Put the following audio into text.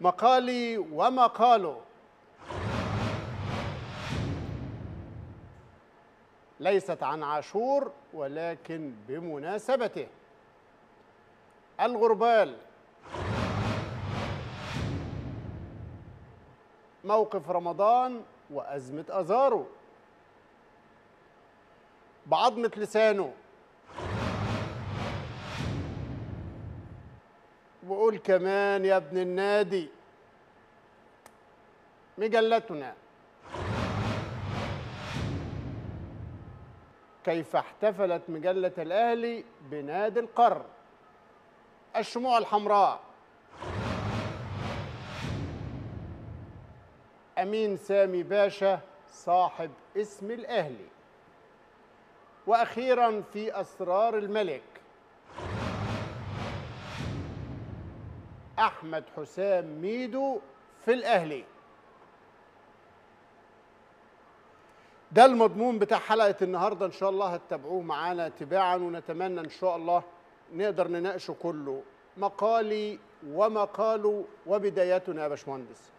مقالي وما قالوا ليست عن عاشور ولكن بمناسبته الغربال موقف رمضان وأزمة ازاره بعظمة لسانه وقول كمان يا ابن النادي مجلتنا كيف احتفلت مجلة الأهلي بنادي القرن الشموع الحمراء أمين سامي باشا صاحب اسم الأهلي وأخيرا في أسرار الملك احمد حسام ميدو في الاهلي ده المضمون بتاع حلقه النهارده ان شاء الله هتتابعوه معانا تباعا ونتمنى ان شاء الله نقدر نناقشه كله مقالي ومقاله وبدايتنا يا باشمهندس